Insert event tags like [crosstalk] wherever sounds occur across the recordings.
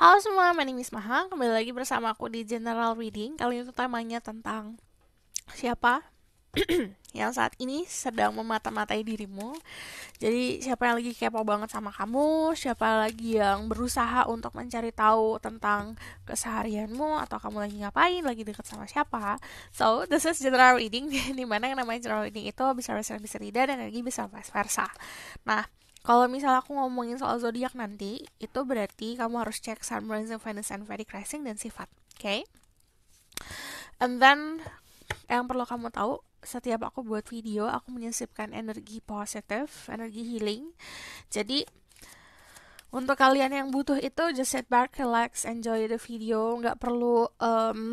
Halo semua, my name is Maha. Kembali lagi bersama aku di General Reading. Kali ini temanya tentang siapa [clears throat] yang saat ini sedang memata-matai dirimu. Jadi siapa yang lagi kepo banget sama kamu, siapa lagi yang berusaha untuk mencari tahu tentang keseharianmu atau kamu lagi ngapain, lagi deket sama siapa. So, this is general reading, [laughs] dimana yang namanya general reading itu bisa bisa bisa tidak dan lagi bisa vice versa. Nah, kalau misalnya aku ngomongin soal zodiak nanti, itu berarti kamu harus cek Sun, Moon, Venus, and very Rising dan sifat, oke? Okay? And then yang perlu kamu tahu, setiap aku buat video, aku menyisipkan energi positif, energi healing. Jadi untuk kalian yang butuh itu, just sit back, relax, enjoy the video. Nggak perlu um,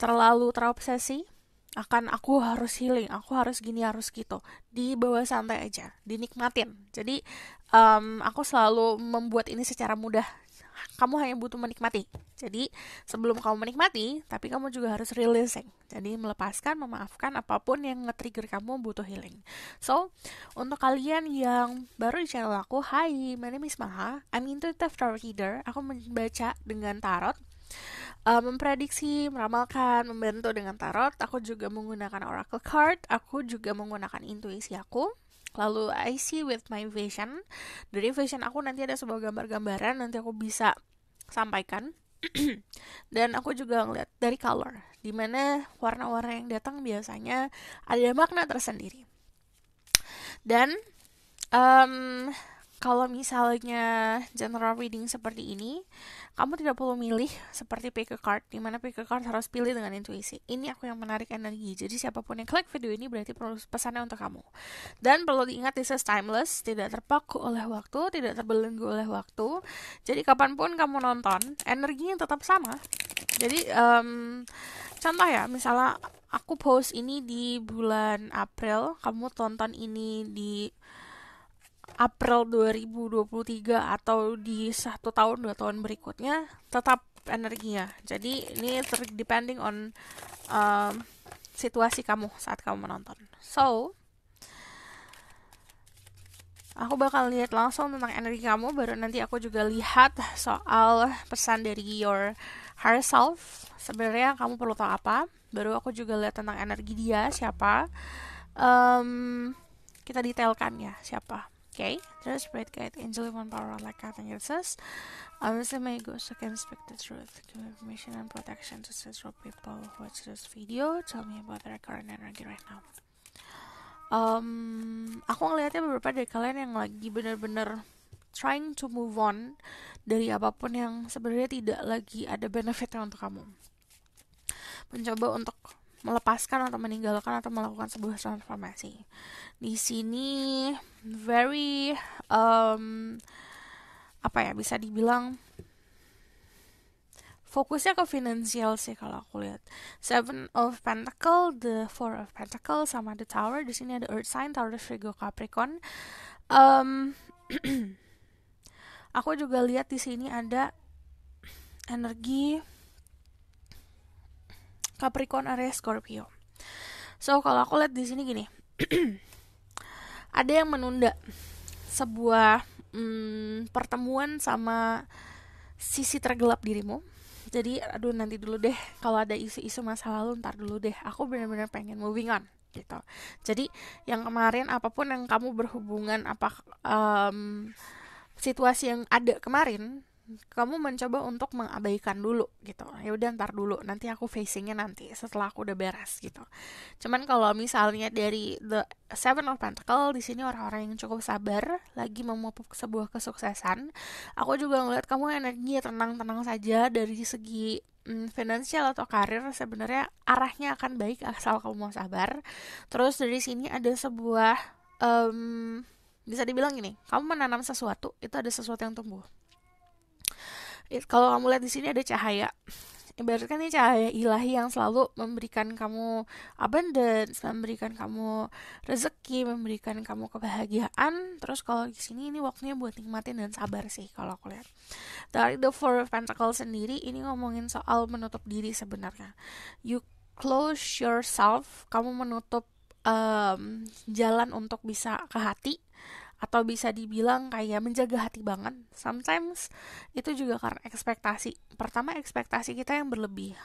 terlalu terobsesi akan aku harus healing, aku harus gini, harus gitu. bawah santai aja, dinikmatin. Jadi um, aku selalu membuat ini secara mudah. Kamu hanya butuh menikmati. Jadi sebelum kamu menikmati, tapi kamu juga harus releasing. Jadi melepaskan, memaafkan apapun yang nge-trigger kamu butuh healing. So, untuk kalian yang baru di channel aku, hi, my name is Maha. I'm intuitive tarot reader. Aku membaca dengan tarot uh, memprediksi, meramalkan, membantu dengan tarot. Aku juga menggunakan oracle card. Aku juga menggunakan intuisi aku. Lalu I see with my vision. Dari vision aku nanti ada sebuah gambar-gambaran nanti aku bisa sampaikan. [clears throat] Dan aku juga ngeliat dari color, dimana warna-warna yang datang biasanya ada makna tersendiri. Dan um, kalau misalnya general reading seperti ini, kamu tidak perlu milih seperti pick a card, di mana pick a card harus pilih dengan intuisi. Ini aku yang menarik energi, jadi siapapun yang klik video ini berarti perlu pesannya untuk kamu. Dan perlu diingat, this is timeless, tidak terpaku oleh waktu, tidak terbelenggu oleh waktu. Jadi kapanpun kamu nonton, energinya tetap sama. Jadi, um, contoh ya, misalnya aku post ini di bulan April, kamu tonton ini di April 2023 atau di satu tahun dua tahun berikutnya tetap energinya. Jadi ini ter depending on um, situasi kamu saat kamu menonton. So aku bakal lihat langsung tentang energi kamu baru nanti aku juga lihat soal pesan dari your higher self sebenarnya kamu perlu tahu apa baru aku juga lihat tentang energi dia siapa um, kita detailkan ya siapa Okay, there's bright guide, angel one power like cat and uses. Obviously, my ghost can speak the truth, give information and protection to several people who watch this video. Tell me about their current energy right now. Um, aku ngelihatnya beberapa dari kalian yang lagi bener-bener trying to move on dari apapun yang sebenarnya tidak lagi ada benefitnya untuk kamu mencoba untuk melepaskan atau meninggalkan atau melakukan sebuah transformasi. Di sini very um, apa ya bisa dibilang fokusnya ke finansial sih kalau aku lihat. Seven of Pentacle, the Four of Pentacle sama the Tower. Di sini ada Earth Sign, Tower, Taurus, Virgo, Capricorn. Um, [clears throat] aku juga lihat di sini ada energi Capricorn, Aries, Scorpio. So kalau aku lihat di sini gini, [clears throat] ada yang menunda sebuah hmm, pertemuan sama sisi tergelap dirimu. Jadi aduh nanti dulu deh kalau ada isu-isu masa lalu ntar dulu deh. Aku benar-benar pengen moving on gitu. Jadi yang kemarin apapun yang kamu berhubungan apa um, situasi yang ada kemarin kamu mencoba untuk mengabaikan dulu gitu ya udah ntar dulu nanti aku facingnya nanti setelah aku udah beres gitu cuman kalau misalnya dari the seven of pentacles di sini orang-orang yang cukup sabar lagi memupuk sebuah kesuksesan aku juga ngeliat kamu energi tenang-tenang saja dari segi hmm, finansial atau karir sebenarnya arahnya akan baik asal kamu mau sabar terus dari sini ada sebuah um, bisa dibilang gini kamu menanam sesuatu itu ada sesuatu yang tumbuh kalau kamu lihat di sini ada cahaya ibaratkan ini cahaya ilahi yang selalu memberikan kamu abundance, memberikan kamu rezeki, memberikan kamu kebahagiaan. Terus kalau di sini ini waktunya buat nikmatin dan sabar sih kalau aku lihat. Dari The Four of Pentacles sendiri ini ngomongin soal menutup diri sebenarnya. You close yourself, kamu menutup um, jalan untuk bisa ke hati atau bisa dibilang kayak menjaga hati banget. Sometimes itu juga karena ekspektasi. Pertama ekspektasi kita yang berlebih.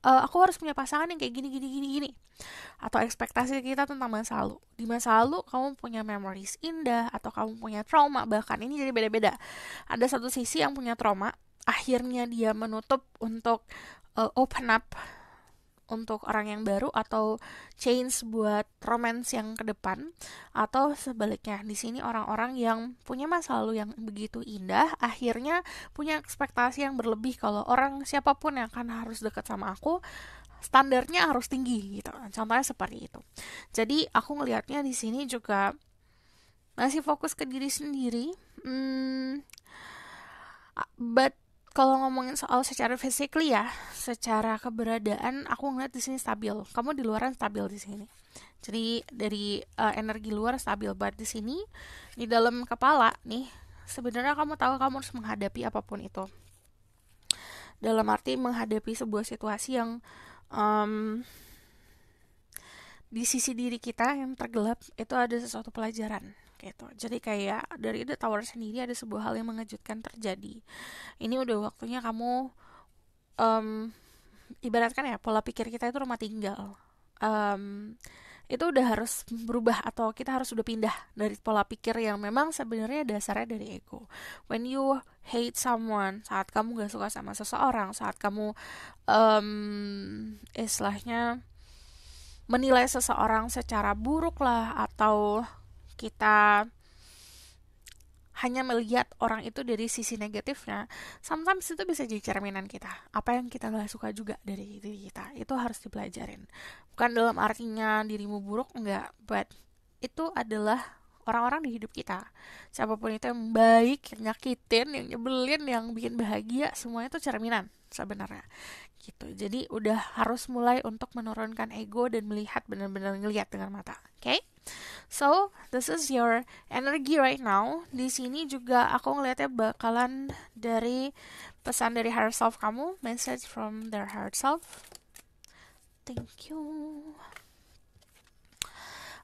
E, aku harus punya pasangan yang kayak gini gini gini gini atau ekspektasi kita tentang masa lalu di masa lalu kamu punya memories indah atau kamu punya trauma bahkan ini jadi beda-beda ada satu sisi yang punya trauma akhirnya dia menutup untuk uh, open up untuk orang yang baru atau change buat romance yang ke depan atau sebaliknya di sini orang-orang yang punya masa lalu yang begitu indah akhirnya punya ekspektasi yang berlebih kalau orang siapapun yang akan harus dekat sama aku standarnya harus tinggi gitu contohnya seperti itu jadi aku ngelihatnya di sini juga masih fokus ke diri sendiri hmm, but kalau ngomongin soal secara physically ya, secara keberadaan aku ngeliat di sini stabil. Kamu di luaran stabil di sini. Jadi dari uh, energi luar stabil banget di sini, di dalam kepala nih sebenarnya kamu tahu kamu harus menghadapi apapun itu. Dalam arti menghadapi sebuah situasi yang um, di sisi diri kita yang tergelap itu ada sesuatu pelajaran gitu. Jadi kayak dari The Tower sendiri ada sebuah hal yang mengejutkan terjadi. Ini udah waktunya kamu um, ibaratkan ya pola pikir kita itu rumah tinggal. Um, itu udah harus berubah atau kita harus udah pindah dari pola pikir yang memang sebenarnya dasarnya dari ego. When you hate someone, saat kamu gak suka sama seseorang, saat kamu um, istilahnya menilai seseorang secara buruk lah atau kita hanya melihat orang itu dari sisi negatifnya, sometimes itu bisa jadi cerminan kita. Apa yang kita gak suka juga dari diri kita, itu harus dipelajarin. Bukan dalam artinya dirimu buruk, enggak, but itu adalah orang-orang di hidup kita. Siapapun itu yang baik, yang nyakitin, yang nyebelin, yang bikin bahagia, semuanya itu cerminan sebenarnya gitu jadi udah harus mulai untuk menurunkan ego dan melihat benar-benar ngelihat dengan mata oke okay? so this is your energy right now di sini juga aku ngelihatnya bakalan dari pesan dari higher self kamu message from their higher self thank you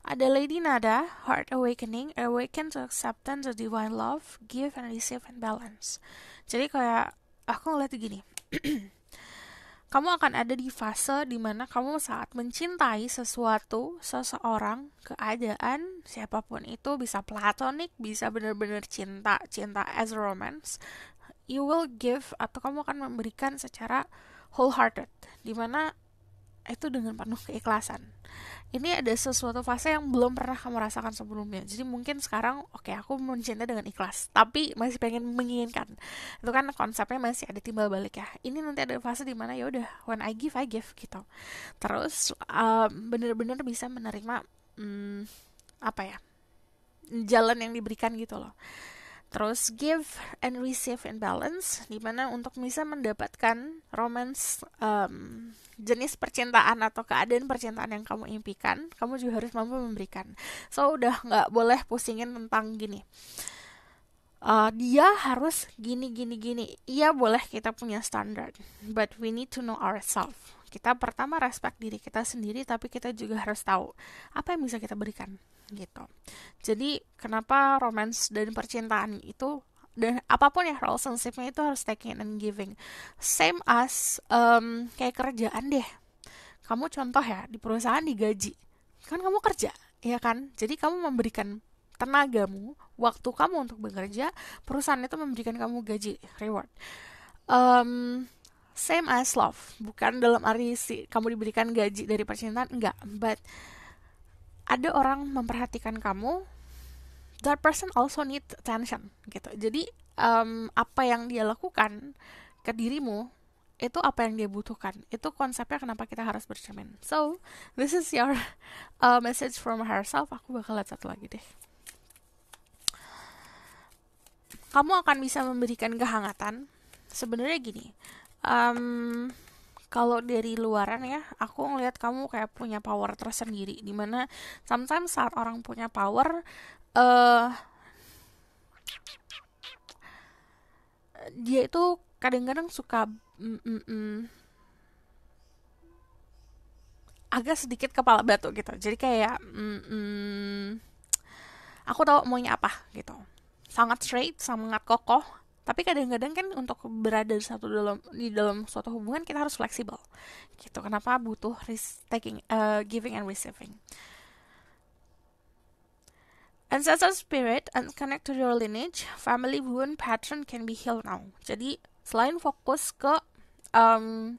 ada Lady Nada, Heart Awakening, Awaken to Acceptance of Divine Love, Give and Receive and Balance. Jadi kayak aku ngeliat gini, [clears throat] kamu akan ada di fase dimana kamu saat mencintai sesuatu, seseorang, keadaan, siapapun itu, bisa platonik, bisa benar-benar cinta, cinta as romance, you will give atau kamu akan memberikan secara wholehearted, dimana itu dengan penuh keikhlasan. Ini ada sesuatu fase yang belum pernah kamu rasakan sebelumnya. Jadi mungkin sekarang oke okay, aku mencintai dengan ikhlas, tapi masih pengen menginginkan. Itu kan konsepnya masih ada timbal balik ya. Ini nanti ada fase dimana ya udah when I give I give gitu. Terus bener bener-bener bisa menerima hmm, apa ya jalan yang diberikan gitu loh. Terus give and receive and balance, dimana untuk bisa mendapatkan romance um, jenis percintaan atau keadaan percintaan yang kamu impikan, kamu juga harus mampu memberikan. So udah nggak boleh pusingin tentang gini. Uh, dia harus gini gini gini. Iya boleh kita punya standar, but we need to know ourselves. Kita pertama respect diri kita sendiri, tapi kita juga harus tahu apa yang bisa kita berikan gitu. Jadi kenapa romans dan percintaan itu dan apapun ya relationshipnya itu harus taking and giving. Same as um, kayak kerjaan deh. Kamu contoh ya di perusahaan digaji, kan kamu kerja, ya kan? Jadi kamu memberikan tenagamu, waktu kamu untuk bekerja, perusahaan itu memberikan kamu gaji reward. Um, same as love, bukan dalam arti si kamu diberikan gaji dari percintaan enggak, but ada orang memperhatikan kamu that person also need attention gitu jadi um, apa yang dia lakukan ke dirimu itu apa yang dia butuhkan itu konsepnya kenapa kita harus bercermin so this is your [laughs] uh, message from herself aku bakal lihat satu lagi deh kamu akan bisa memberikan kehangatan sebenarnya gini um, kalau dari luaran ya aku ngelihat kamu kayak punya power tersendiri dimana sometimes saat orang punya power uh, dia itu kadang-kadang suka mm, mm, mm, agak sedikit kepala batu gitu jadi kayak mm, mm, aku tahu maunya apa gitu sangat straight sangat kokoh tapi kadang-kadang kan untuk berada di satu dalam di dalam suatu hubungan kita harus fleksibel gitu kenapa butuh risk taking uh, giving and receiving ancestral spirit and connect to your lineage family wound pattern can be healed now jadi selain fokus ke um,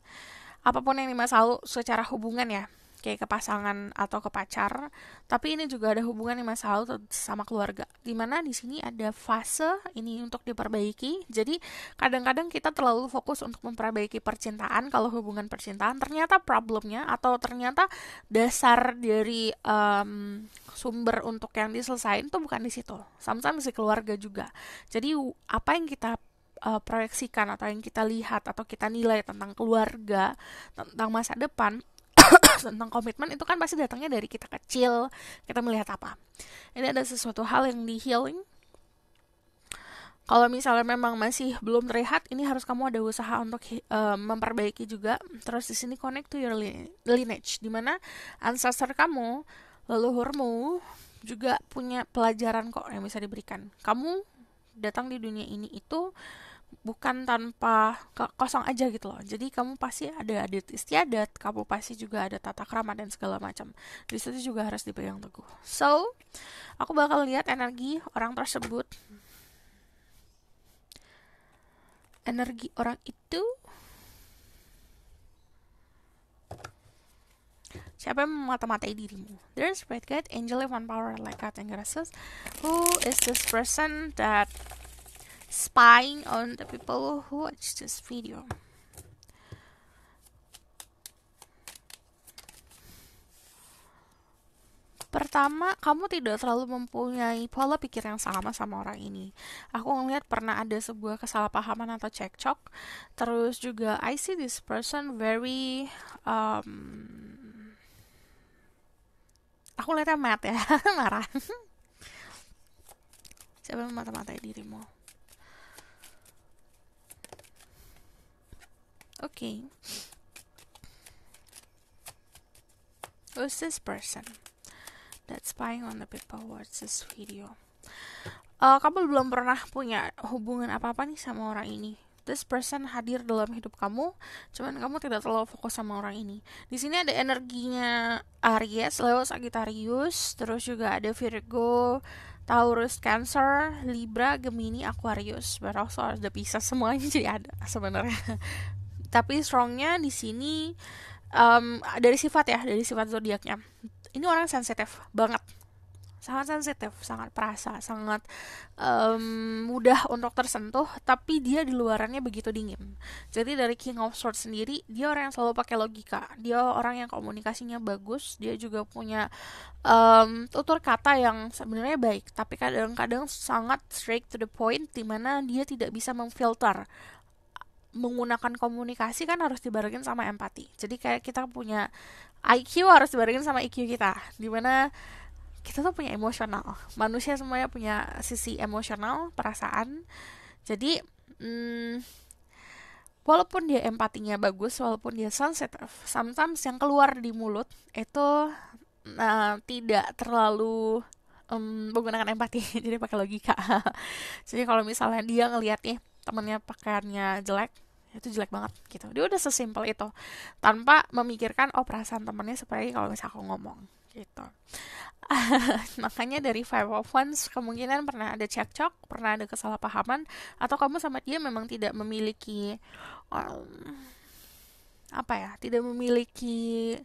apapun yang di masa secara hubungan ya kayak ke pasangan atau ke pacar, tapi ini juga ada hubungan yang masa sama keluarga. Dimana di sini ada fase ini untuk diperbaiki. Jadi kadang-kadang kita terlalu fokus untuk memperbaiki percintaan kalau hubungan percintaan ternyata problemnya atau ternyata dasar dari um, sumber untuk yang diselesaikan tuh bukan di situ. Samsam si keluarga juga. Jadi apa yang kita e, proyeksikan atau yang kita lihat atau kita nilai tentang keluarga, tentang masa depan [coughs] tentang komitmen itu kan pasti datangnya dari kita kecil kita melihat apa ini ada sesuatu hal yang di healing kalau misalnya memang masih belum terlihat ini harus kamu ada usaha untuk uh, memperbaiki juga terus di sini connect to your lineage dimana ancestor kamu leluhurmu juga punya pelajaran kok yang bisa diberikan kamu datang di dunia ini itu bukan tanpa kosong aja gitu loh. Jadi kamu pasti ada adat istiadat, kamu pasti juga ada tata krama dan segala macam. Di situ juga harus dipegang teguh. So, aku bakal lihat energi orang tersebut. Energi orang itu Siapa yang mata matai dirimu? There's is a guide, angel of one power, like God and grasses. Who is this person that spying on the people who watch this video. Pertama, kamu tidak terlalu mempunyai pola pikir yang sama sama orang ini. Aku melihat pernah ada sebuah kesalahpahaman atau cekcok. Terus juga, I see this person very um, aku lihatnya mat ya [laughs] marah coba mata-matai dirimu Okay. Who's this person that's spying on the people watch this video? Uh, kamu belum pernah punya hubungan apa-apa nih sama orang ini. This person hadir dalam hidup kamu, cuman kamu tidak terlalu fokus sama orang ini. Di sini ada energinya Aries, Leo, Sagittarius, terus juga ada Virgo, Taurus, Cancer, Libra, Gemini, Aquarius. But also ada bisa semuanya jadi ada sebenarnya. [laughs] tapi strongnya di sini um, dari sifat ya dari sifat zodiaknya ini orang sensitif banget sangat sensitif sangat perasa sangat um, mudah untuk tersentuh tapi dia di luarannya begitu dingin jadi dari King of Swords sendiri dia orang yang selalu pakai logika dia orang yang komunikasinya bagus dia juga punya um, tutur kata yang sebenarnya baik tapi kadang-kadang sangat straight to the point dimana dia tidak bisa memfilter menggunakan komunikasi kan harus dibarengin sama empati. Jadi kayak kita punya IQ harus dibarengin sama IQ kita. Dimana kita tuh punya emosional. Manusia semuanya punya sisi emosional, perasaan. Jadi hmm, walaupun dia empatinya bagus, walaupun dia sunset sometimes yang keluar di mulut itu nah tidak terlalu um, menggunakan empati [laughs] jadi pakai logika [laughs] jadi kalau misalnya dia ngelihat nih temennya pakaiannya jelek itu jelek banget gitu dia udah sesimpel itu tanpa memikirkan oh perasaan temennya seperti kalau misalnya aku ngomong gitu [laughs] makanya dari five of ones kemungkinan pernah ada cekcok pernah ada kesalahpahaman atau kamu sama dia memang tidak memiliki um, apa ya tidak memiliki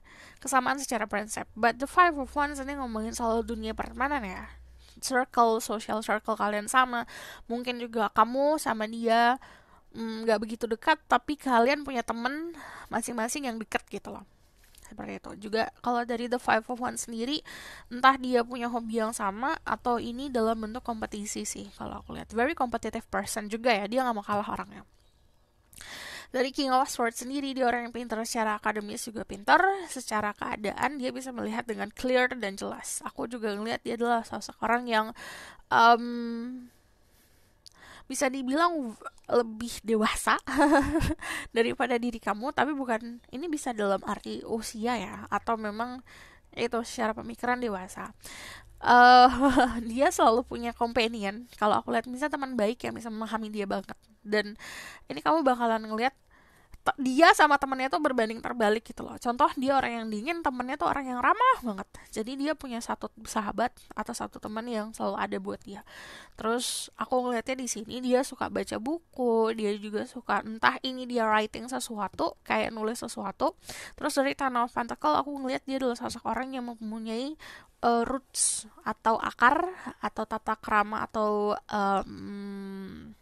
kesamaan secara prinsip but the five of ones ini ngomongin soal dunia pertemanan ya circle social circle kalian sama mungkin juga kamu sama dia Mm, nggak mm, begitu dekat tapi kalian punya temen masing-masing yang dekat gitu loh seperti itu juga kalau dari the five of one sendiri entah dia punya hobi yang sama atau ini dalam bentuk kompetisi sih kalau aku lihat very competitive person juga ya dia nggak mau kalah orangnya dari King of Swords sendiri dia orang yang pintar secara akademis juga pintar secara keadaan dia bisa melihat dengan clear dan jelas aku juga ngelihat dia adalah sosok orang yang um, bisa dibilang lebih dewasa [laughs] daripada diri kamu tapi bukan ini bisa dalam arti usia ya atau memang itu secara pemikiran dewasa uh, [laughs] dia selalu punya companion kalau aku lihat misalnya teman baik yang bisa memahami dia banget dan ini kamu bakalan ngelihat dia sama temennya tuh berbanding terbalik gitu loh contoh dia orang yang dingin temennya tuh orang yang ramah banget jadi dia punya satu sahabat atau satu teman yang selalu ada buat dia terus aku ngelihatnya di sini dia suka baca buku dia juga suka entah ini dia writing sesuatu kayak nulis sesuatu terus dari Ten of Pentacle aku ngelihat dia adalah sosok orang yang mempunyai uh, roots atau akar atau tata krama atau um,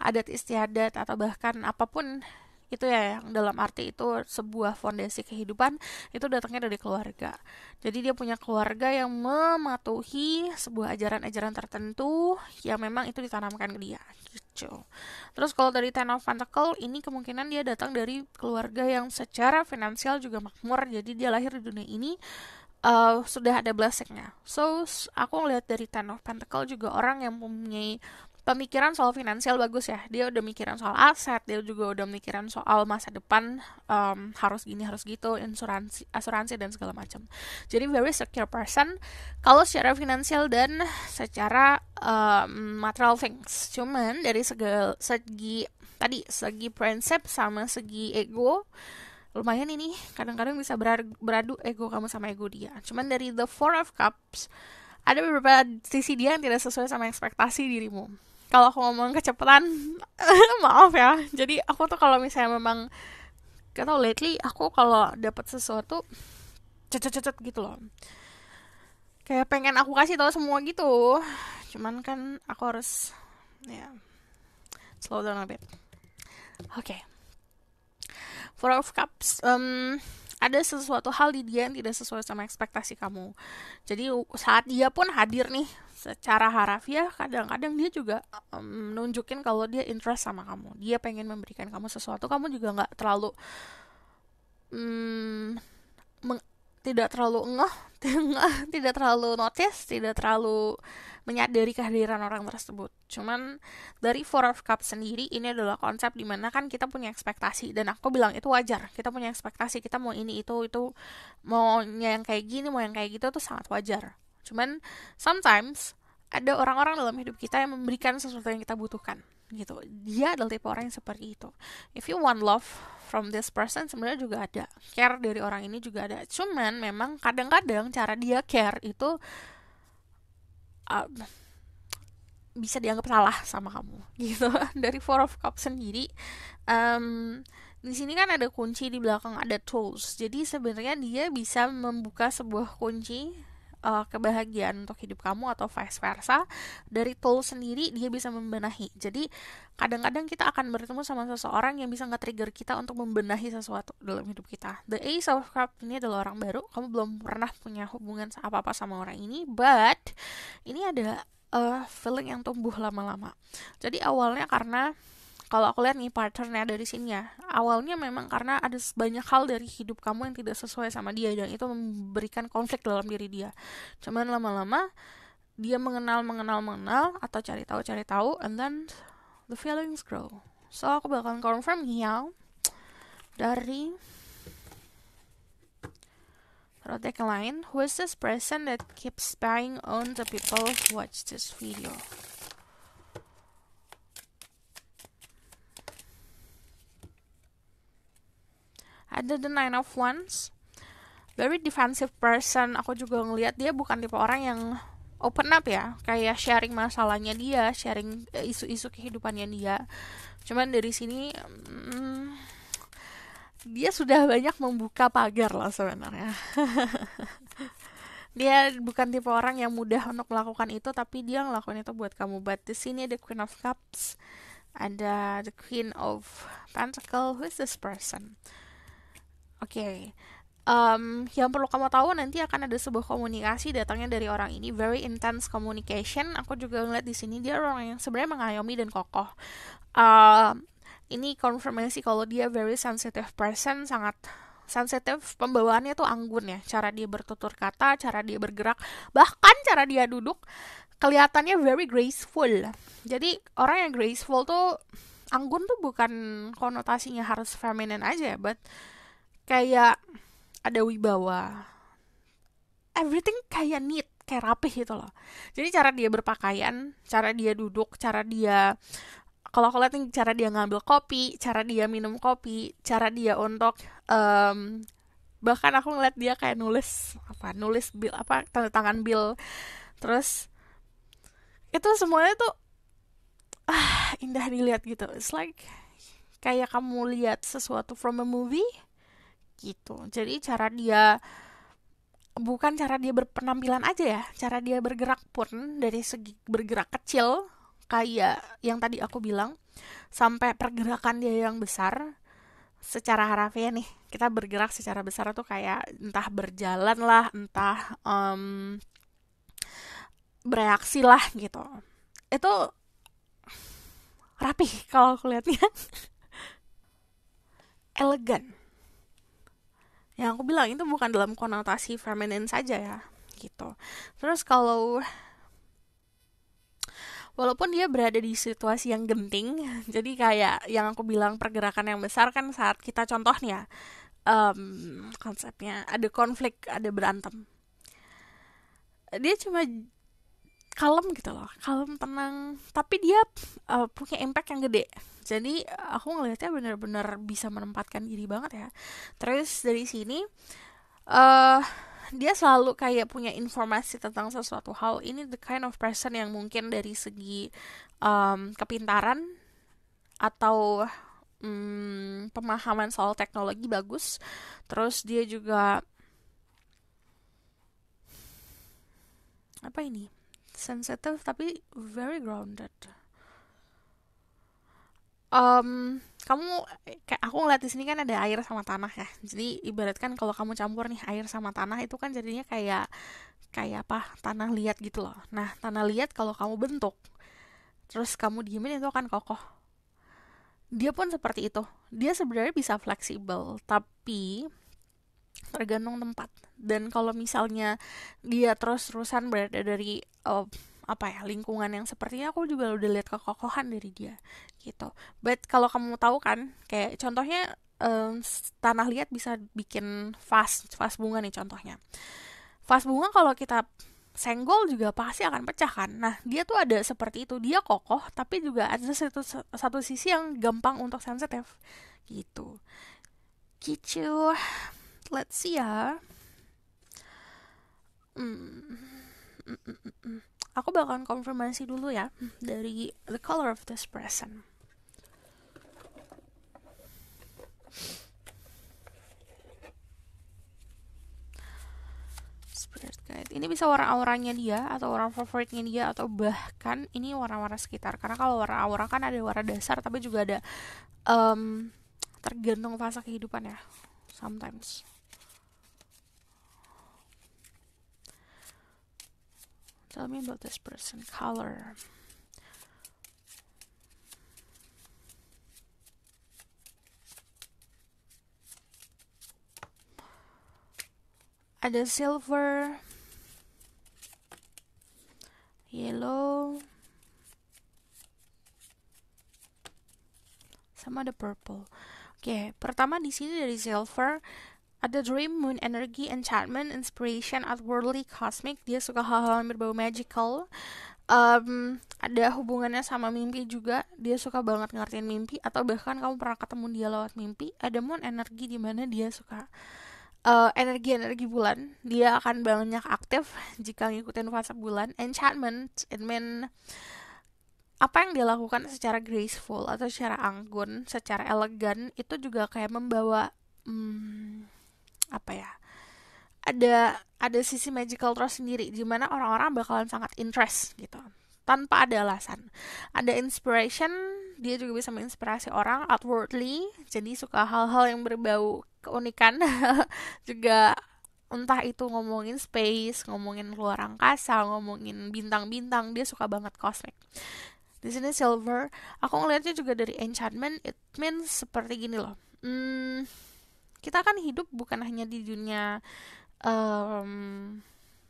adat istiadat atau bahkan apapun itu ya yang dalam arti itu sebuah fondasi kehidupan itu datangnya dari keluarga jadi dia punya keluarga yang mematuhi sebuah ajaran-ajaran tertentu yang memang itu ditanamkan ke dia gitu terus kalau dari Ten of Pentacle ini kemungkinan dia datang dari keluarga yang secara finansial juga makmur jadi dia lahir di dunia ini uh, sudah ada blessingnya. So aku ngelihat dari Ten of Pentacle juga orang yang mempunyai pemikiran soal finansial bagus ya dia udah mikiran soal aset dia juga udah mikiran soal masa depan um, harus gini harus gitu asuransi asuransi dan segala macam jadi very secure person kalau secara finansial dan secara um, material things cuman dari segala, segi tadi segi prinsip sama segi ego lumayan ini kadang-kadang bisa beradu ego kamu sama ego dia cuman dari the four of cups ada beberapa sisi dia yang tidak sesuai sama ekspektasi dirimu kalau aku ngomong kecepatan [laughs] maaf ya jadi aku tuh kalau misalnya memang gak tau lately aku kalau dapat sesuatu cecet-cecet gitu loh kayak pengen aku kasih tau semua gitu cuman kan aku harus ya yeah, slow down a bit oke okay. four of cups um, ada sesuatu hal di dia yang tidak sesuai sama ekspektasi kamu jadi saat dia pun hadir nih secara harafiah kadang-kadang dia juga um, nunjukin kalau dia interest sama kamu dia pengen memberikan kamu sesuatu kamu juga nggak terlalu um, tidak terlalu [laughs] ngeh tidak terlalu notice tidak terlalu menyadari kehadiran orang tersebut cuman dari four of cups sendiri ini adalah konsep dimana kan kita punya ekspektasi dan aku bilang itu wajar kita punya ekspektasi kita mau ini itu itu mau yang kayak gini mau yang kayak gitu itu sangat wajar cuman sometimes ada orang-orang dalam hidup kita yang memberikan sesuatu yang kita butuhkan gitu dia adalah tipe orang yang seperti itu if you want love from this person sebenarnya juga ada care dari orang ini juga ada cuman memang kadang-kadang cara dia care itu uh, bisa dianggap salah sama kamu [laughs] gitu dari four of cups sendiri um, di sini kan ada kunci di belakang ada tools jadi sebenarnya dia bisa membuka sebuah kunci uh, kebahagiaan untuk hidup kamu atau vice versa dari tool sendiri dia bisa membenahi jadi kadang-kadang kita akan bertemu sama seseorang yang bisa nge-trigger kita untuk membenahi sesuatu dalam hidup kita the ace of cup ini adalah orang baru kamu belum pernah punya hubungan apa-apa sama orang ini but ini ada uh, feeling yang tumbuh lama-lama jadi awalnya karena kalau aku lihat nih partnernya dari sini ya awalnya memang karena ada banyak hal dari hidup kamu yang tidak sesuai sama dia dan itu memberikan konflik dalam diri dia cuman lama-lama dia mengenal mengenal mengenal atau cari tahu cari tahu and then the feelings grow so aku bakal confirm ya dari yang lain who is this person that keeps spying on the people who watch this video? ada the nine of wands very defensive person aku juga ngelihat dia bukan tipe orang yang open up ya kayak sharing masalahnya dia sharing eh, isu-isu kehidupannya dia cuman dari sini hmm, dia sudah banyak membuka pagar lah sebenarnya [laughs] dia bukan tipe orang yang mudah untuk melakukan itu tapi dia ngelakuin itu buat kamu buat di sini the queen of cups ada the queen of pentacle who is this person Oke. Okay. Um, yang perlu kamu tahu nanti akan ada sebuah komunikasi datangnya dari orang ini very intense communication. Aku juga ngeliat di sini dia orang yang sebenarnya mengayomi dan kokoh. Uh, ini konfirmasi kalau dia very sensitive person, sangat sensitive. pembawaannya tuh anggun ya cara dia bertutur kata cara dia bergerak bahkan cara dia duduk kelihatannya very graceful jadi orang yang graceful tuh anggun tuh bukan konotasinya harus feminine aja but kayak ada wibawa everything kayak neat kayak rapih gitu loh jadi cara dia berpakaian cara dia duduk cara dia kalau aku lihat cara dia ngambil kopi cara dia minum kopi cara dia untuk um, bahkan aku ngeliat dia kayak nulis apa nulis bill apa tanda tangan bill terus itu semuanya tuh ah indah dilihat gitu it's like kayak kamu lihat sesuatu from a movie gitu jadi cara dia bukan cara dia berpenampilan aja ya cara dia bergerak pun dari segi bergerak kecil kayak yang tadi aku bilang sampai pergerakan dia yang besar secara harafiah nih kita bergerak secara besar tuh kayak entah berjalan lah entah um, bereaksi lah gitu itu rapih kalau aku lihatnya [laughs] elegan yang aku bilang itu bukan dalam konotasi feminin saja ya gitu terus kalau walaupun dia berada di situasi yang genting [laughs] jadi kayak yang aku bilang pergerakan yang besar kan saat kita contohnya um, konsepnya ada konflik ada berantem dia cuma kalem gitu loh kalem tenang tapi dia uh, punya impact yang gede jadi aku ngelihatnya bener-bener bisa menempatkan diri banget ya terus dari sini uh, dia selalu kayak punya informasi tentang sesuatu hal ini the kind of person yang mungkin dari segi um, kepintaran atau um, pemahaman soal teknologi bagus terus dia juga apa ini Sensitive tapi very grounded um, kamu kayak aku ngeliat di sini kan ada air sama tanah ya jadi ibaratkan kalau kamu campur nih air sama tanah itu kan jadinya kayak kayak apa tanah liat gitu loh nah tanah liat kalau kamu bentuk terus kamu diemin itu akan kokoh dia pun seperti itu dia sebenarnya bisa fleksibel tapi tergantung tempat dan kalau misalnya dia terus-terusan berada dari uh, apa ya lingkungan yang sepertinya aku juga udah lihat kekokohan dari dia gitu but kalau kamu tahu kan kayak contohnya um, tanah liat bisa bikin vas vas bunga nih contohnya vas bunga kalau kita senggol juga pasti akan pecah kan. Nah, dia tuh ada seperti itu, dia kokoh tapi juga ada satu satu sisi yang gampang untuk sensitif gitu. Gitu let's see ya. Hmm. Aku bakalan konfirmasi dulu ya dari the color of this present. Spirit guide. Ini bisa warna-auranya dia atau warna favoritnya dia atau bahkan ini warna-warna sekitar. Karena kalau warna-aura kan ada warna dasar tapi juga ada um, tergantung fase kehidupan ya. Sometimes. Tell me about this person. Color. Ada silver, yellow, sama ada purple. Oke, okay, pertama di sini dari silver ada dream, moon energy, enchantment, inspiration, worldly cosmic. Dia suka hal-hal yang berbau magical. Um, ada hubungannya sama mimpi juga. Dia suka banget ngertiin mimpi atau bahkan kamu pernah ketemu dia lewat mimpi. Ada moon energy di mana dia suka eh, energi-energi uh, bulan. Dia akan banyak aktif jika ngikutin fase bulan. Enchantment, it mean apa yang dia lakukan secara graceful atau secara anggun, secara elegan itu juga kayak membawa hmm, apa ya ada ada sisi magical trust sendiri di mana orang-orang bakalan sangat interest gitu tanpa ada alasan ada inspiration dia juga bisa menginspirasi orang outwardly jadi suka hal-hal yang berbau keunikan [laughs] juga entah itu ngomongin space, ngomongin luar angkasa, ngomongin bintang-bintang, dia suka banget kosmik Di sini silver, aku ngelihatnya juga dari enchantment, it means seperti gini loh. Hmm, kita kan hidup bukan hanya di dunia um,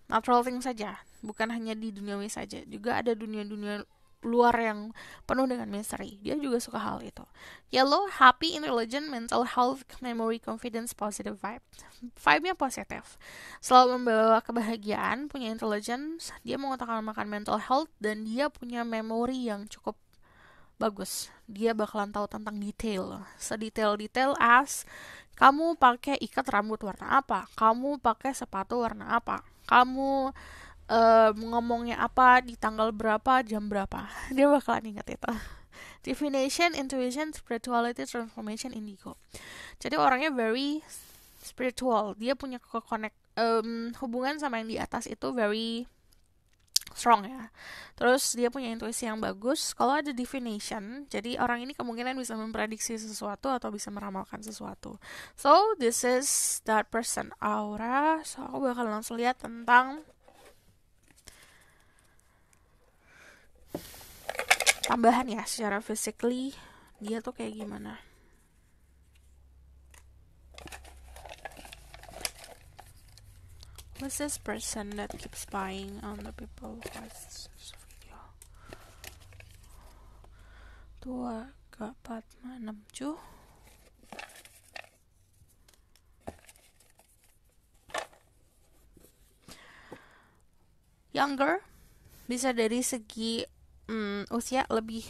natural thing saja bukan hanya di dunia duniawi saja juga ada dunia-dunia luar yang penuh dengan misteri. Dia juga suka hal itu. Yellow, happy, intelligent, mental health, memory, confidence, positive vibe. Vibe-nya positif. Selalu membawa kebahagiaan, punya intelligence, dia mengutamakan makan mental health, dan dia punya memory yang cukup bagus. Dia bakalan tahu tentang detail. Sedetail-detail as kamu pakai ikat rambut warna apa? Kamu pakai sepatu warna apa? Kamu uh, ngomongnya apa di tanggal berapa, jam berapa? [laughs] Dia bakalan inget itu. [laughs] Divination, intuition, spirituality, transformation, indigo. Jadi orangnya very spiritual. Dia punya connect um, hubungan sama yang di atas itu very strong ya. Terus dia punya intuisi yang bagus. Kalau ada divination, jadi orang ini kemungkinan bisa memprediksi sesuatu atau bisa meramalkan sesuatu. So this is that person Aura. So aku bakal langsung lihat tentang tambahan ya secara physically dia tuh kayak gimana. What's this person that keeps spying on the people? who watch this video? Dua, empat, enam, tujuh. Younger bisa dari segi um, usia lebih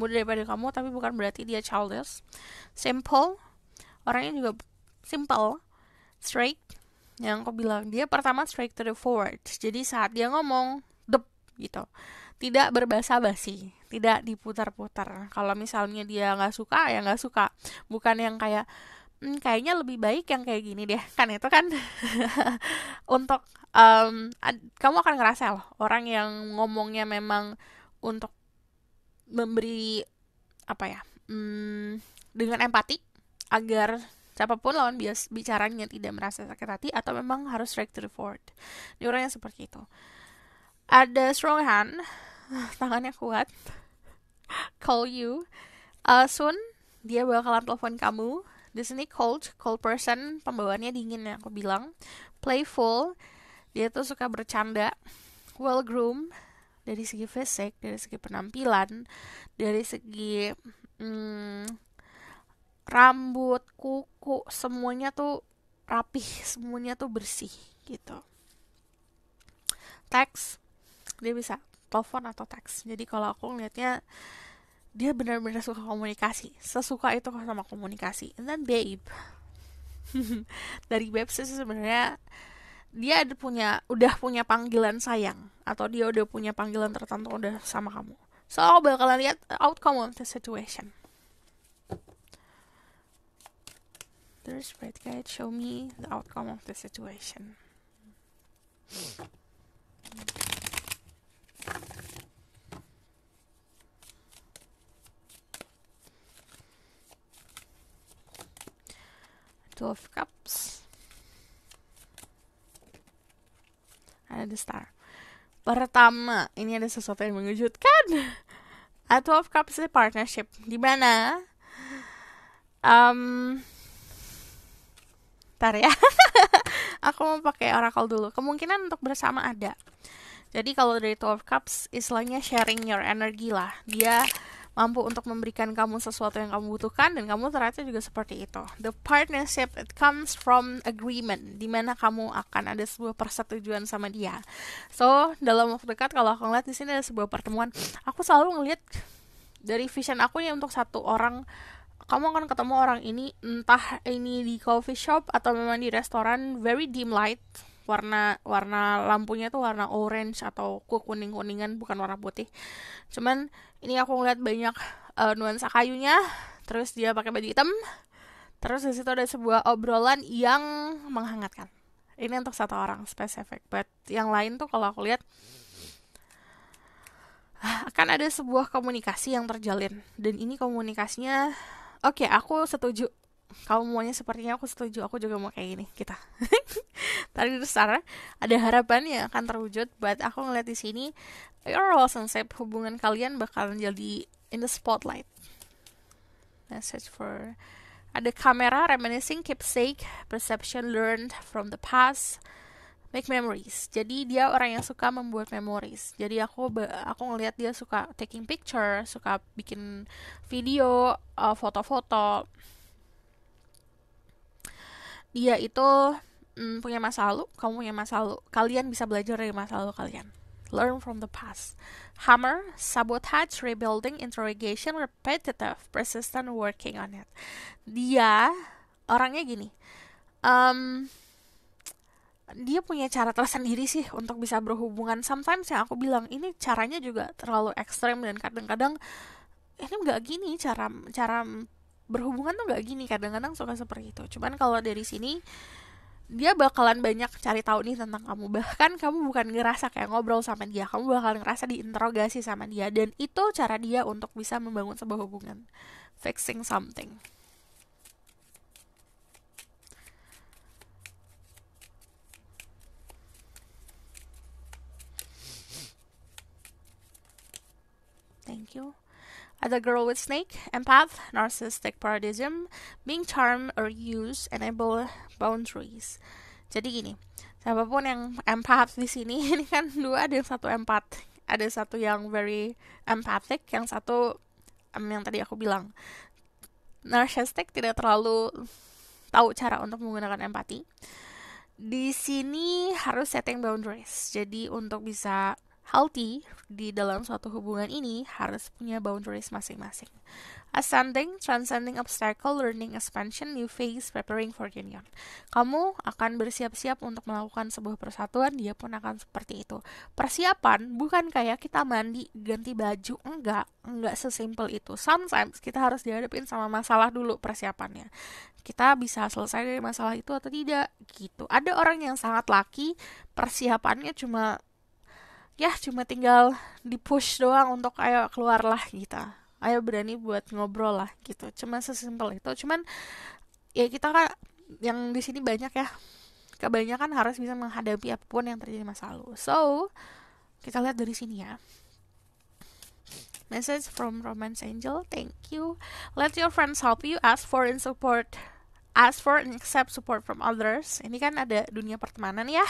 muda daripada kamu tapi bukan berarti dia childish simple orangnya juga simple straight yang aku bilang dia pertama straight to the forward jadi saat dia ngomong dep gitu tidak berbahasa basi tidak diputar-putar kalau misalnya dia nggak suka ya nggak suka bukan yang kayak hmm, kayaknya lebih baik yang kayak gini deh kan itu kan [laughs] untuk um, kamu akan ngerasa loh orang yang ngomongnya memang untuk memberi apa ya hmm, dengan empati agar Siapapun lawan bias bicaranya tidak merasa sakit hati atau memang harus straight to the point. Ini orang yang seperti itu. Ada strong hand, [sighs] tangannya kuat. [laughs] call you. Uh, soon dia bakalan telepon kamu. Di sini cold, cold person, pembawaannya dingin yang aku bilang. Playful, dia tuh suka bercanda. Well groom, dari segi fisik, dari segi penampilan, dari segi hmm, rambut, kuku, semuanya tuh rapih, semuanya tuh bersih gitu. Teks dia bisa telepon atau teks. Jadi kalau aku ngeliatnya dia benar-benar suka komunikasi, sesuka itu sama komunikasi. And then babe, [laughs] dari babe sih sebenarnya dia ada punya, udah punya panggilan sayang atau dia udah punya panggilan tertentu udah sama kamu. So aku bakalan lihat outcome of the situation. The spread guide show me the outcome of the situation. Two of Cups Ada the star Pertama, ini ada sesuatu yang mengejutkan A Two of Cups is a partnership mana? um, Bentar ya. [laughs] aku mau pakai oracle dulu. Kemungkinan untuk bersama ada. Jadi kalau dari 12 cups istilahnya sharing your energy lah. Dia mampu untuk memberikan kamu sesuatu yang kamu butuhkan dan kamu ternyata juga seperti itu. The partnership it comes from agreement, di mana kamu akan ada sebuah persetujuan sama dia. So dalam waktu dekat kalau aku ngeliat di sini ada sebuah pertemuan, aku selalu ngeliat dari vision aku ya untuk satu orang kamu akan ketemu orang ini entah ini di coffee shop atau memang di restoran very dim light warna warna lampunya tuh warna orange atau kuning kuningan bukan warna putih cuman ini aku ngeliat banyak uh, nuansa kayunya terus dia pakai baju hitam terus di situ ada sebuah obrolan yang menghangatkan ini untuk satu orang spesifik but yang lain tuh kalau aku lihat akan ada sebuah komunikasi yang terjalin dan ini komunikasinya Oke, okay, aku setuju. Kamu maunya sepertinya aku setuju. Aku juga mau kayak gini kita. [laughs] Tadi Sarah ada harapan yang akan terwujud, but aku ngeliat di sini your relationship hubungan kalian bakalan jadi in the spotlight. Message for ada kamera reminiscing keepsake perception learned from the past make memories. Jadi dia orang yang suka membuat memories. Jadi aku aku ngelihat dia suka taking picture, suka bikin video, foto eh, foto-foto. dia itu mm, punya masa lalu, kamu punya masa lalu. Kalian bisa belajar dari masa lalu kalian. Learn from the past. Hammer, sabotage, rebuilding, interrogation, repetitive, persistent, working on it. Dia orangnya gini. Um, dia punya cara tersendiri sih untuk bisa berhubungan. Sometimes yang aku bilang ini caranya juga terlalu ekstrem dan kadang-kadang ini nggak gini cara cara berhubungan tuh nggak gini. Kadang-kadang suka seperti itu. Cuman kalau dari sini dia bakalan banyak cari tahu nih tentang kamu bahkan kamu bukan ngerasa kayak ngobrol sama dia kamu bakalan ngerasa diinterogasi sama dia dan itu cara dia untuk bisa membangun sebuah hubungan fixing something As a girl with snake, empath, narcissistic paradigm, being charm or use, enable boundaries. Jadi gini, siapapun yang empath di sini, [laughs] ini kan dua ada yang satu empath, ada satu yang very empathic, yang satu um, yang tadi aku bilang. Narcissistic tidak terlalu tahu cara untuk menggunakan empati. Di sini harus setting boundaries. Jadi untuk bisa healthy di dalam suatu hubungan ini harus punya boundaries masing-masing. Ascending, transcending obstacle, learning expansion, new phase, preparing for union. Kamu akan bersiap-siap untuk melakukan sebuah persatuan, dia pun akan seperti itu. Persiapan bukan kayak kita mandi, ganti baju, enggak, enggak sesimpel itu. Sometimes kita harus dihadapin sama masalah dulu persiapannya. Kita bisa selesai dari masalah itu atau tidak, gitu. Ada orang yang sangat laki, persiapannya cuma ya cuma tinggal di push doang untuk ayo keluar lah gitu ayo berani buat ngobrol lah gitu cuma sesimpel itu cuman ya kita kan yang di sini banyak ya kebanyakan harus bisa menghadapi apapun yang terjadi masa lalu so kita lihat dari sini ya message from romance angel thank you let your friends help you ask for and support ask for and accept support from others ini kan ada dunia pertemanan ya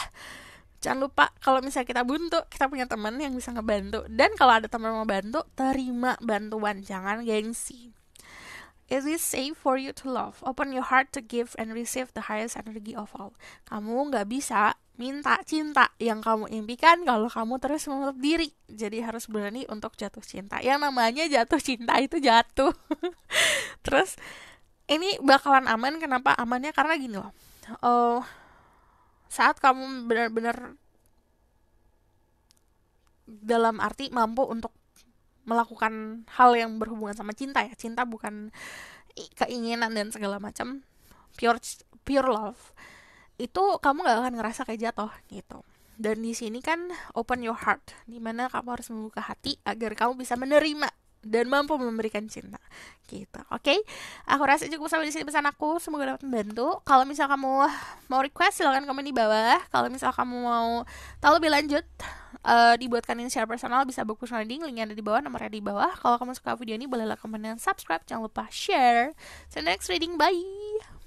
jangan lupa kalau misalnya kita buntu kita punya teman yang bisa ngebantu dan kalau ada teman mau bantu terima bantuan jangan gengsi It is safe for you to love. Open your heart to give and receive the highest energy of all. Kamu nggak bisa minta cinta yang kamu impikan kalau kamu terus menutup diri. Jadi harus berani untuk jatuh cinta. Yang namanya jatuh cinta itu jatuh. [laughs] terus ini bakalan aman. Kenapa amannya? Karena gini loh. Oh, saat kamu benar-benar dalam arti mampu untuk melakukan hal yang berhubungan sama cinta ya cinta bukan keinginan dan segala macam pure pure love itu kamu gak akan ngerasa kayak jatuh gitu dan di sini kan open your heart dimana kamu harus membuka hati agar kamu bisa menerima dan mampu memberikan cinta gitu oke okay? aku rasa cukup sampai di sini pesan aku semoga dapat membantu kalau misal kamu mau request silahkan komen di bawah kalau misal kamu mau tahu lebih lanjut uh, dibuatkan ini secara personal bisa buku personaling linknya ada di bawah nomornya di bawah kalau kamu suka video ini bolehlah komen dan subscribe jangan lupa share see you next reading bye